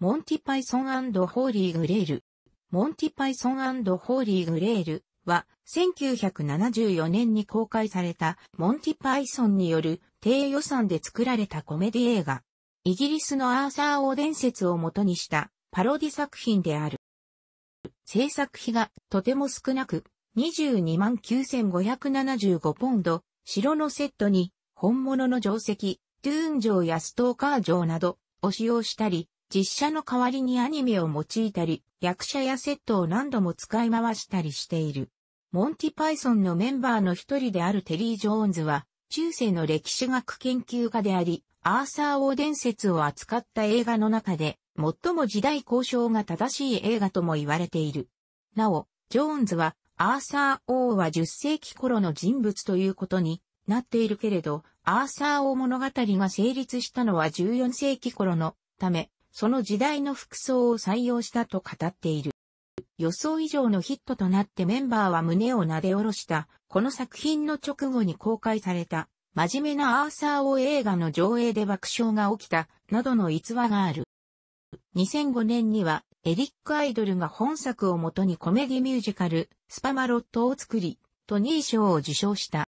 モンティパイソンホーリー・グレール。モンティパイソンホーリー・グレールは、1974年に公開された、モンティパイソンによる低予算で作られたコメディ映画。イギリスのアーサー王伝説をもとにしたパロディ作品である。制作費がとても少なく、229,575ポンド、城のセットに本物の定石、トゥーン城やストーカー城などを使用したり、実写の代わりにアニメを用いたり、役者やセットを何度も使い回したりしている。モンティパイソンのメンバーの一人であるテリー・ジョーンズは、中世の歴史学研究家であり、アーサー王伝説を扱った映画の中で、最も時代交渉が正しい映画とも言われている。なお、ジョーンズは、アーサー王は10世紀頃の人物ということになっているけれど、アーサー王物語が成立したのは14世紀頃のため、その時代の服装を採用したと語っている。予想以上のヒットとなってメンバーは胸を撫で下ろした。この作品の直後に公開された、真面目なアーサー王映画の上映で爆笑が起きた、などの逸話がある。2005年には、エリック・アイドルが本作をもとにコメディミュージカル、スパマロットを作り、トニー賞を受賞した。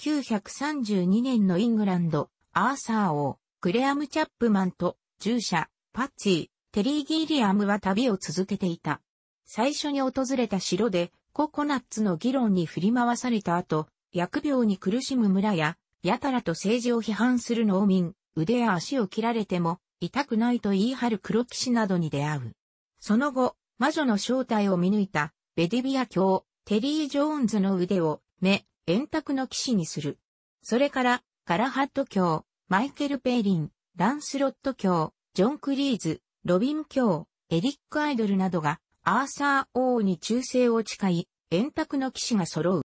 932年のイングランド、アーサー王、クレアム・チャップマンと、従者、パッチー、テリー・ギリアムは旅を続けていた。最初に訪れた城でココナッツの議論に振り回された後、疫病に苦しむ村や、やたらと政治を批判する農民、腕や足を切られても痛くないと言い張る黒騎士などに出会う。その後、魔女の正体を見抜いたベディビア教、テリー・ジョーンズの腕を目、円卓の騎士にする。それから、ガラハット教、マイケル・ペイリン、ランスロット教、ジョン・クリーズ、ロビン・キョウ、エリック・アイドルなどが、アーサー王に忠誠を誓い、円卓の騎士が揃う。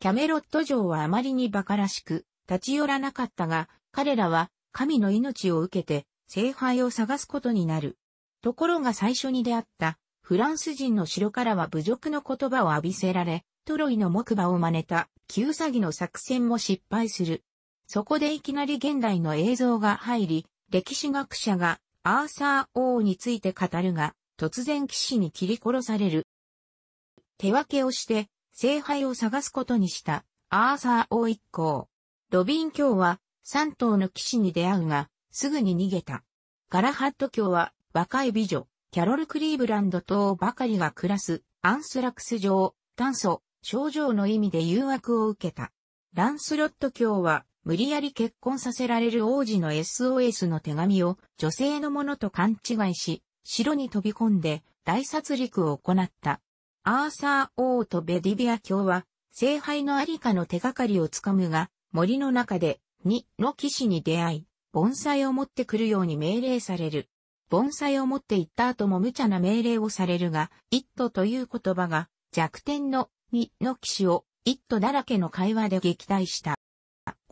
キャメロット城はあまりに馬鹿らしく、立ち寄らなかったが、彼らは、神の命を受けて、聖杯を探すことになる。ところが最初に出会った、フランス人の城からは侮辱の言葉を浴びせられ、トロイの木馬を真似た、旧詐欺の作戦も失敗する。そこでいきなり現代の映像が入り、歴史学者がアーサー王について語るが、突然騎士に切り殺される。手分けをして、聖杯を探すことにした、アーサー王一行。ロビン卿は、三頭の騎士に出会うが、すぐに逃げた。ガラハット卿は、若い美女、キャロル・クリーブランド等ばかりが暮らす、アンスラクス上、炭素、症状の意味で誘惑を受けた。ランスロット卿は、無理やり結婚させられる王子の SOS の手紙を女性のものと勘違いし、城に飛び込んで大殺戮を行った。アーサー王とベディビア卿は、聖杯のありかの手がかりをつかむが、森の中で、2の騎士に出会い、盆栽を持ってくるように命令される。盆栽を持って行った後も無茶な命令をされるが、一途という言葉が弱点の2の騎士を一途だらけの会話で撃退した。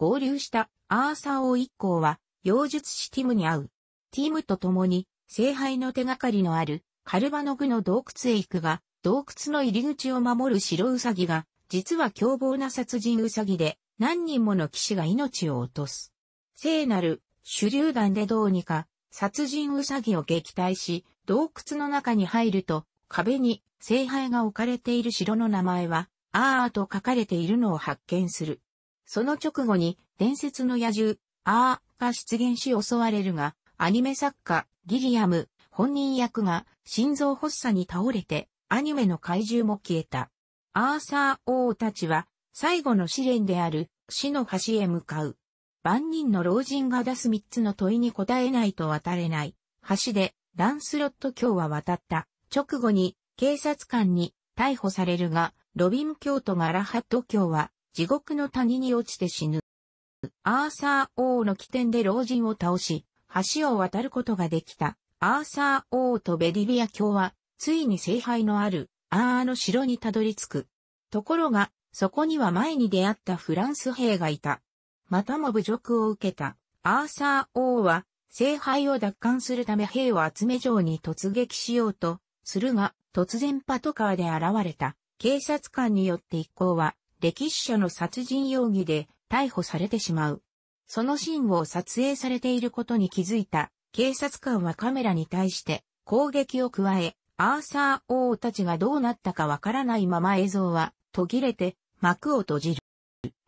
合流したアーサー王一行は、妖術師ティムに会う。ティムと共に、聖杯の手がかりのある、カルバノグの洞窟へ行くが、洞窟の入り口を守る白ウサギが、実は凶暴な殺人ウサギで、何人もの騎士が命を落とす。聖なる、手榴弾でどうにか、殺人ウサギを撃退し、洞窟の中に入ると、壁に、聖杯が置かれている城の名前は、アーと書かれているのを発見する。その直後に伝説の野獣、アーが出現し襲われるが、アニメ作家、ギリアム、本人役が心臓発作に倒れて、アニメの怪獣も消えた。アーサー王たちは、最後の試練である死の橋へ向かう。万人の老人が出す三つの問いに答えないと渡れない。橋で、ランスロット卿は渡った。直後に、警察官に逮捕されるが、ロビン教徒がラハット卿は地獄の谷に落ちて死ぬ。アーサー王の起点で老人を倒し、橋を渡ることができた。アーサー王とベリビア教は、ついに聖杯のある、アーの城にたどり着く。ところが、そこには前に出会ったフランス兵がいた。またも侮辱を受けた。アーサー王は、聖杯を奪還するため兵を集め城に突撃しようと、するが、突然パトカーで現れた。警察官によって一行は、歴史書の殺人容疑で逮捕されてしまう。そのシーンを撮影されていることに気づいた警察官はカメラに対して攻撃を加え、アーサー王たちがどうなったかわからないまま映像は途切れて幕を閉じる。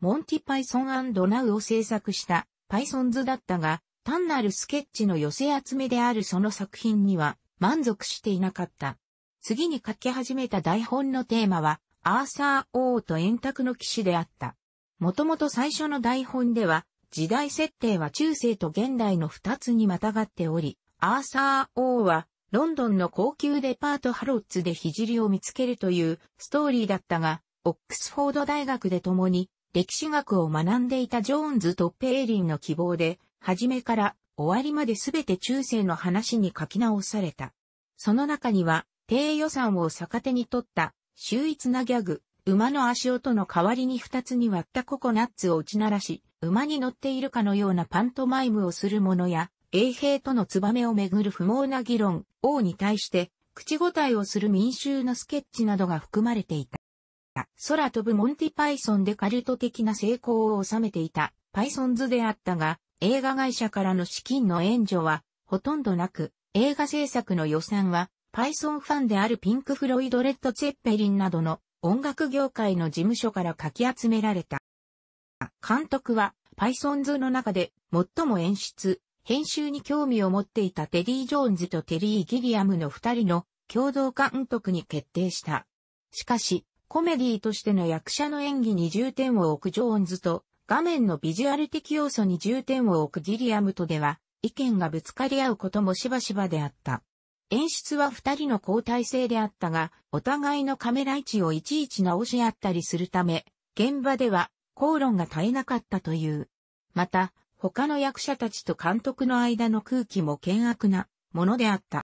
モンティパイソンナウを制作したパイソンズだったが、単なるスケッチの寄せ集めであるその作品には満足していなかった。次に書き始めた台本のテーマはアーサー王と円卓の騎士であった。もともと最初の台本では、時代設定は中世と現代の二つにまたがっており、アーサー王は、ロンドンの高級デパートハロッツで聖を見つけるというストーリーだったが、オックスフォード大学で共に歴史学を学んでいたジョーンズとペーリンの希望で、初めから終わりまで全て中世の話に書き直された。その中には、低予算を逆手に取った秀逸なギャグ、馬の足音の代わりに二つに割ったココナッツを打ち鳴らし、馬に乗っているかのようなパントマイムをするものや、衛兵とのツバメをめぐる不毛な議論、王に対して、口答えをする民衆のスケッチなどが含まれていた。空飛ぶモンティパイソンでカルト的な成功を収めていたパイソンズであったが、映画会社からの資金の援助はほとんどなく、映画制作の予算は Python ファンであるピンク・フロイド・レッド・チェッペリンなどの音楽業界の事務所からかき集められた。監督は p y t h o n の中で最も演出、編集に興味を持っていたテリー・ジョーンズとテリー・ギリアムの二人の共同監督に決定した。しかし、コメディとしての役者の演技に重点を置くジョーンズと、画面のビジュアル的要素に重点を置くギリアムとでは、意見がぶつかり合うこともしばしばであった。演出は二人の交代制であったが、お互いのカメラ位置をいちいち直し合ったりするため、現場では口論が絶えなかったという。また、他の役者たちと監督の間の空気も険悪なものであった。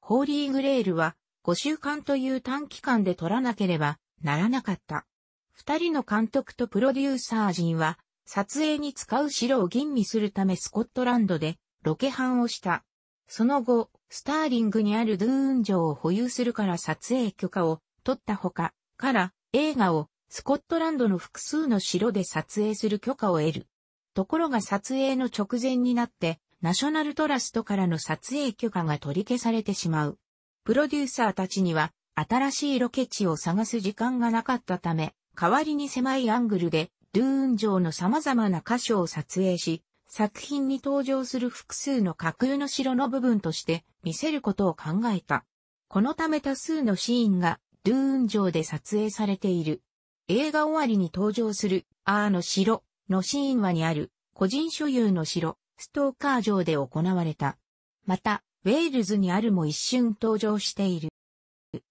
ホーリーグレールは5週間という短期間で撮らなければならなかった。二人の監督とプロデューサー陣は撮影に使う城を吟味するためスコットランドでロケハンをした。その後、スターリングにあるドゥーン城を保有するから撮影許可を取ったほか、から映画をスコットランドの複数の城で撮影する許可を得る。ところが撮影の直前になって、ナショナルトラストからの撮影許可が取り消されてしまう。プロデューサーたちには新しいロケ地を探す時間がなかったため、代わりに狭いアングルで、ドゥーン城の様々な箇所を撮影し、作品に登場する複数の架空の城の部分として見せることを考えた。このため多数のシーンがドゥーン城で撮影されている。映画終わりに登場するアーの城のシーンはにある個人所有の城ストーカー城で行われた。また、ウェールズにあるも一瞬登場している。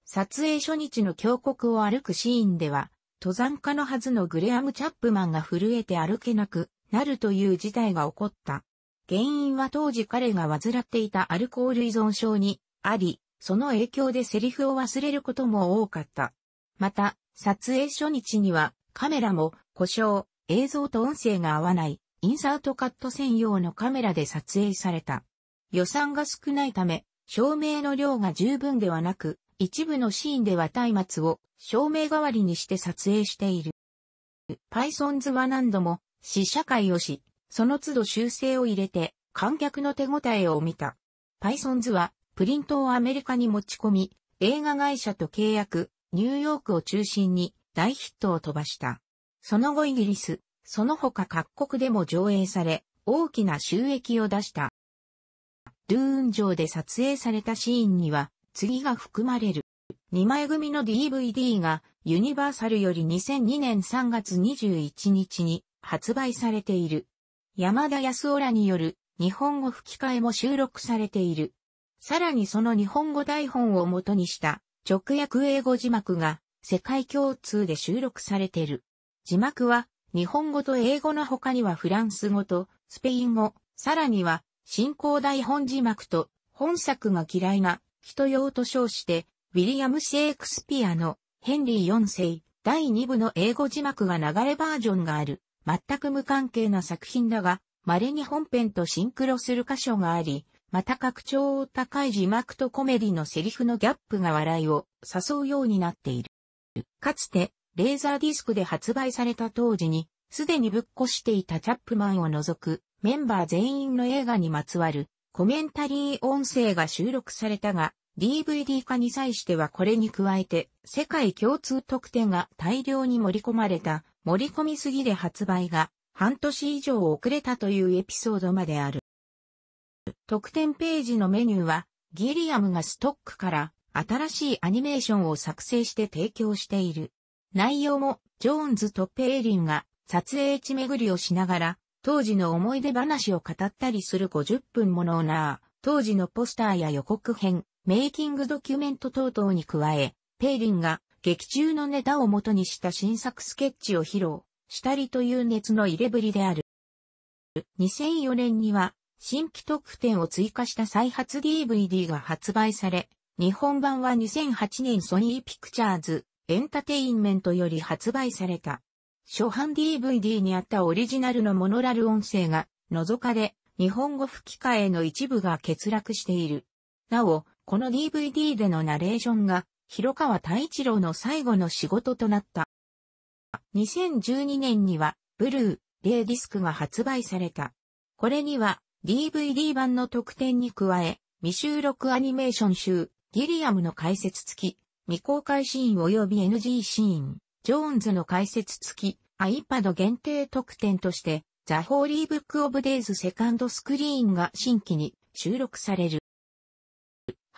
撮影初日の峡谷を歩くシーンでは、登山家のはずのグレアム・チャップマンが震えて歩けなくなるという事態が起こった。原因は当時彼が患っていたアルコール依存症にあり、その影響でセリフを忘れることも多かった。また、撮影初日にはカメラも故障、映像と音声が合わないインサートカット専用のカメラで撮影された。予算が少ないため、照明の量が十分ではなく、一部のシーンでは松明を照明代わりにして撮影している。p y t h o n は何度も試写会をし、その都度修正を入れて、観客の手応えを見た。パイソンズは、プリントをアメリカに持ち込み、映画会社と契約、ニューヨークを中心に大ヒットを飛ばした。その後イギリス、その他各国でも上映され、大きな収益を出した。ルーン城で撮影されたシーンには、次が含まれる。2枚組の DVD がユニバーサルより2002年3月21日に発売されている。山田康夫らによる日本語吹き替えも収録されている。さらにその日本語台本を元にした直訳英語字幕が世界共通で収録されている。字幕は日本語と英語の他にはフランス語とスペイン語、さらには進行台本字幕と本作が嫌いな人用と称してウィリアム・シェイクスピアのヘンリー4世第2部の英語字幕が流れバージョンがある。全く無関係な作品だが、稀に本編とシンクロする箇所があり、また拡張を高い字幕とコメディのセリフのギャップが笑いを誘うようになっている。かつて、レーザーディスクで発売された当時に、すでにぶっ越していたチャップマンを除く、メンバー全員の映画にまつわる、コメンタリー音声が収録されたが、DVD 化に際してはこれに加えて、世界共通特典が大量に盛り込まれた盛り込みすぎで発売が半年以上遅れたというエピソードまである。特典ページのメニューは、ギリアムがストックから新しいアニメーションを作成して提供している。内容も、ジョーンズとペーリンが撮影地巡りをしながら、当時の思い出話を語ったりする50分ものオナー、当時のポスターや予告編、メイキングドキュメント等々に加え、ペイリンが劇中のネタを元にした新作スケッチを披露したりという熱の入れぶりである。2004年には新規特典を追加した再発 DVD が発売され、日本版は2008年ソニーピクチャーズエンタテインメントより発売された。初版 DVD にあったオリジナルのモノラル音声が覗かれ、日本語吹き替えの一部が欠落している。なお、この DVD でのナレーションが広川太一郎の最後の仕事となった。2012年には、ブルー、レイディスクが発売された。これには、DVD 版の特典に加え、未収録アニメーション集、ギリアムの解説付き、未公開シーン及び NG シーン、ジョーンズの解説付き、iPad 限定特典として、ザ・ホーリーブック・オブ・デイズ・セカンド・スクリーンが新規に収録される。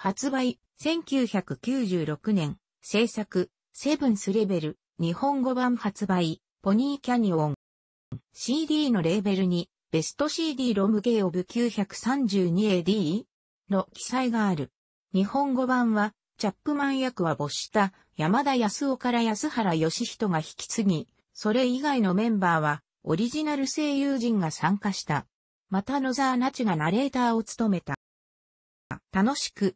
発売、1996年、制作、セブンスレベル、日本語版発売、ポニーキャニオン。CD のレーベルに、ベスト CD ロムゲーオブ 932AD? の記載がある。日本語版は、チャップマン役は没した山田康夫から安原義人が引き継ぎ、それ以外のメンバーは、オリジナル声優陣が参加した。また野沢那智がナレーターを務めた。楽しく、